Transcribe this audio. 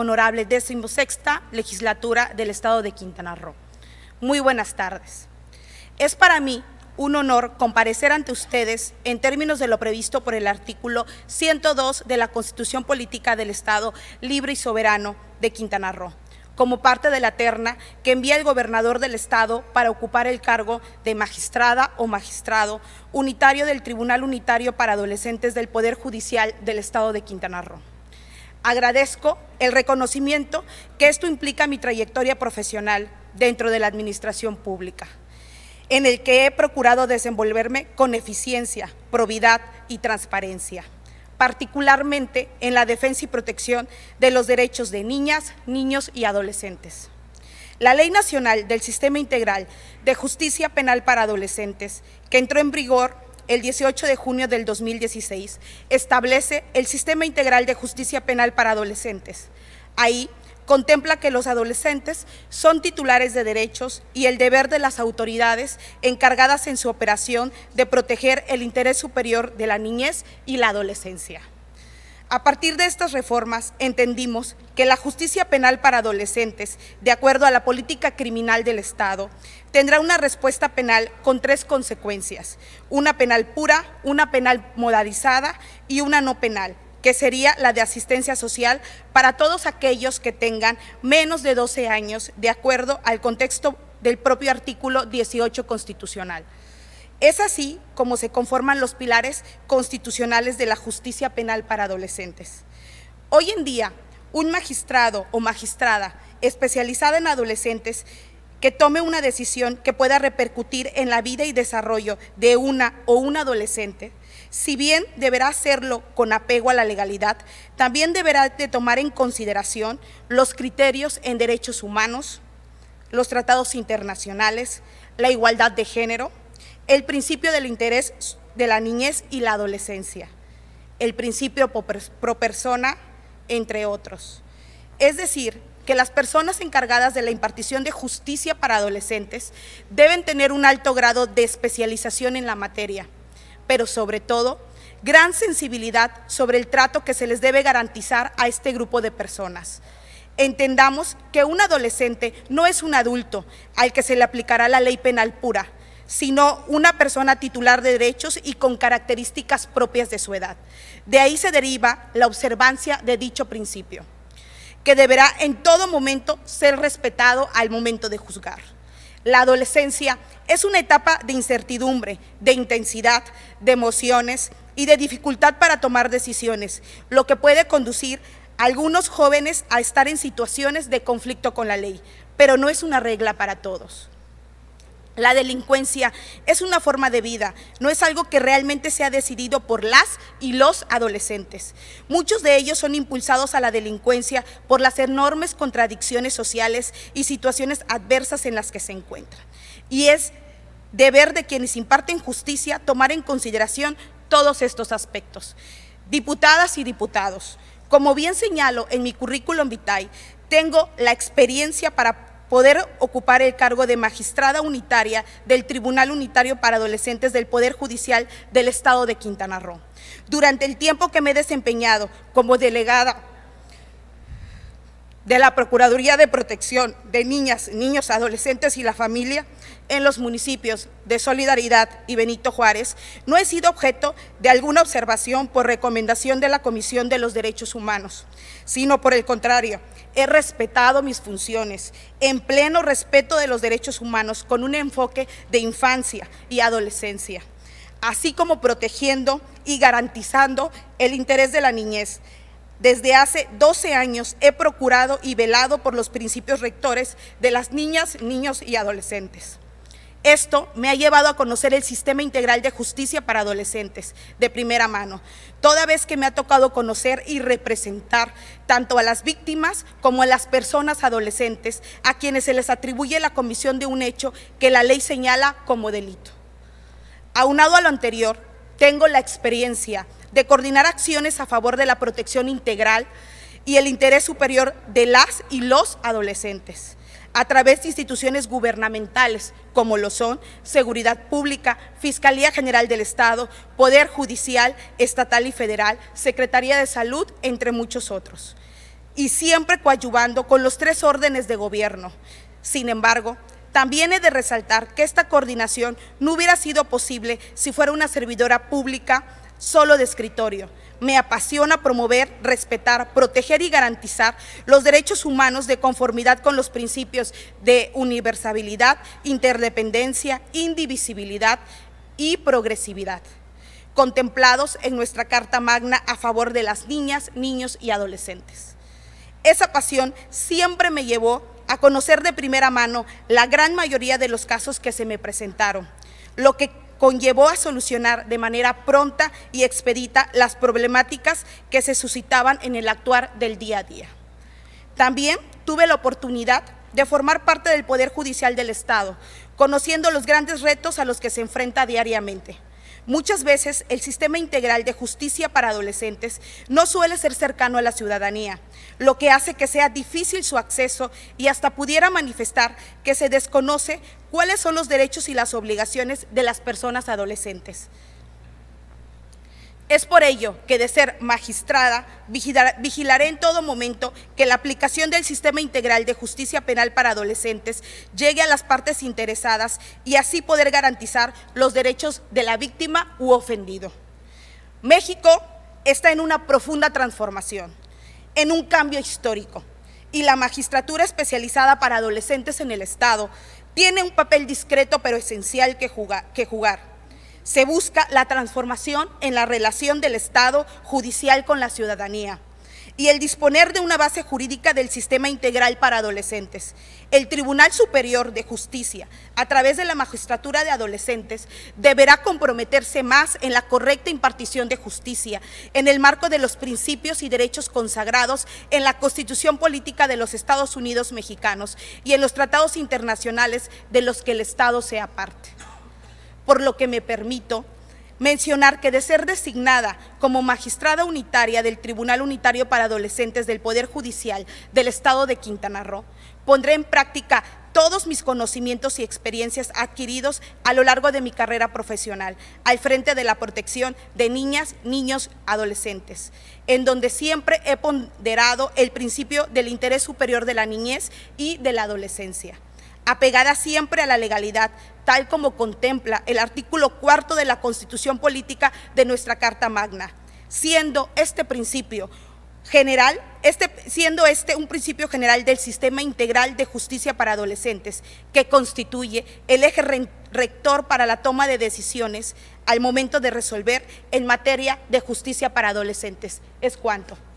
honorable decimosexta legislatura del Estado de Quintana Roo. Muy buenas tardes. Es para mí un honor comparecer ante ustedes en términos de lo previsto por el artículo 102 de la Constitución Política del Estado Libre y Soberano de Quintana Roo, como parte de la terna que envía el gobernador del Estado para ocupar el cargo de magistrada o magistrado unitario del Tribunal Unitario para Adolescentes del Poder Judicial del Estado de Quintana Roo. Agradezco el reconocimiento que esto implica mi trayectoria profesional dentro de la administración pública, en el que he procurado desenvolverme con eficiencia, probidad y transparencia, particularmente en la defensa y protección de los derechos de niñas, niños y adolescentes. La Ley Nacional del Sistema Integral de Justicia Penal para Adolescentes, que entró en vigor el 18 de junio del 2016, establece el Sistema Integral de Justicia Penal para Adolescentes. Ahí contempla que los adolescentes son titulares de derechos y el deber de las autoridades encargadas en su operación de proteger el interés superior de la niñez y la adolescencia. A partir de estas reformas entendimos que la justicia penal para adolescentes, de acuerdo a la política criminal del Estado, tendrá una respuesta penal con tres consecuencias, una penal pura, una penal modalizada y una no penal, que sería la de asistencia social para todos aquellos que tengan menos de 12 años, de acuerdo al contexto del propio artículo 18 constitucional. Es así como se conforman los pilares constitucionales de la justicia penal para adolescentes. Hoy en día, un magistrado o magistrada especializada en adolescentes que tome una decisión que pueda repercutir en la vida y desarrollo de una o un adolescente, si bien deberá hacerlo con apego a la legalidad, también deberá de tomar en consideración los criterios en derechos humanos, los tratados internacionales, la igualdad de género, el principio del interés de la niñez y la adolescencia, el principio pro persona, entre otros. Es decir, que las personas encargadas de la impartición de justicia para adolescentes deben tener un alto grado de especialización en la materia, pero sobre todo, gran sensibilidad sobre el trato que se les debe garantizar a este grupo de personas. Entendamos que un adolescente no es un adulto al que se le aplicará la ley penal pura, sino una persona titular de derechos y con características propias de su edad. De ahí se deriva la observancia de dicho principio, que deberá en todo momento ser respetado al momento de juzgar. La adolescencia es una etapa de incertidumbre, de intensidad, de emociones y de dificultad para tomar decisiones, lo que puede conducir a algunos jóvenes a estar en situaciones de conflicto con la ley, pero no es una regla para todos. La delincuencia es una forma de vida, no es algo que realmente se ha decidido por las y los adolescentes. Muchos de ellos son impulsados a la delincuencia por las enormes contradicciones sociales y situaciones adversas en las que se encuentran. Y es deber de quienes imparten justicia tomar en consideración todos estos aspectos. Diputadas y diputados, como bien señalo en mi currículum vitae, tengo la experiencia para poder ocupar el cargo de magistrada unitaria del Tribunal Unitario para Adolescentes del Poder Judicial del Estado de Quintana Roo. Durante el tiempo que me he desempeñado como delegada de la Procuraduría de Protección de Niñas, Niños, Adolescentes y la Familia en los municipios de Solidaridad y Benito Juárez no he sido objeto de alguna observación por recomendación de la Comisión de los Derechos Humanos, sino por el contrario, he respetado mis funciones en pleno respeto de los derechos humanos con un enfoque de infancia y adolescencia, así como protegiendo y garantizando el interés de la niñez desde hace 12 años he procurado y velado por los principios rectores de las niñas, niños y adolescentes. Esto me ha llevado a conocer el sistema integral de justicia para adolescentes de primera mano, toda vez que me ha tocado conocer y representar tanto a las víctimas como a las personas adolescentes a quienes se les atribuye la comisión de un hecho que la ley señala como delito. Aunado a lo anterior, tengo la experiencia de coordinar acciones a favor de la protección integral y el interés superior de las y los adolescentes a través de instituciones gubernamentales como lo son Seguridad Pública, Fiscalía General del Estado, Poder Judicial, Estatal y Federal, Secretaría de Salud, entre muchos otros. Y siempre coadyuvando con los tres órdenes de gobierno. Sin embargo, también he de resaltar que esta coordinación no hubiera sido posible si fuera una servidora pública solo de escritorio. Me apasiona promover, respetar, proteger y garantizar los derechos humanos de conformidad con los principios de universalidad, interdependencia, indivisibilidad y progresividad, contemplados en nuestra Carta Magna a favor de las niñas, niños y adolescentes. Esa pasión siempre me llevó a conocer de primera mano la gran mayoría de los casos que se me presentaron, lo que conllevó a solucionar de manera pronta y expedita las problemáticas que se suscitaban en el actuar del día a día. También tuve la oportunidad de formar parte del Poder Judicial del Estado, conociendo los grandes retos a los que se enfrenta diariamente. Muchas veces el sistema integral de justicia para adolescentes no suele ser cercano a la ciudadanía, lo que hace que sea difícil su acceso y hasta pudiera manifestar que se desconoce cuáles son los derechos y las obligaciones de las personas adolescentes. Es por ello que de ser magistrada vigilaré en todo momento que la aplicación del sistema integral de justicia penal para adolescentes llegue a las partes interesadas y así poder garantizar los derechos de la víctima u ofendido. México está en una profunda transformación, en un cambio histórico y la magistratura especializada para adolescentes en el Estado tiene un papel discreto pero esencial que, jugar se busca la transformación en la relación del Estado judicial con la ciudadanía y el disponer de una base jurídica del sistema integral para adolescentes. El Tribunal Superior de Justicia, a través de la Magistratura de Adolescentes, deberá comprometerse más en la correcta impartición de justicia, en el marco de los principios y derechos consagrados en la Constitución Política de los Estados Unidos Mexicanos y en los tratados internacionales de los que el Estado sea parte por lo que me permito mencionar que de ser designada como magistrada unitaria del Tribunal Unitario para Adolescentes del Poder Judicial del Estado de Quintana Roo, pondré en práctica todos mis conocimientos y experiencias adquiridos a lo largo de mi carrera profesional al frente de la protección de niñas, niños, adolescentes, en donde siempre he ponderado el principio del interés superior de la niñez y de la adolescencia apegada siempre a la legalidad, tal como contempla el artículo cuarto de la Constitución Política de nuestra Carta Magna, siendo este principio general, este, siendo este un principio general del sistema integral de justicia para adolescentes, que constituye el eje rector para la toma de decisiones al momento de resolver en materia de justicia para adolescentes. Es cuanto.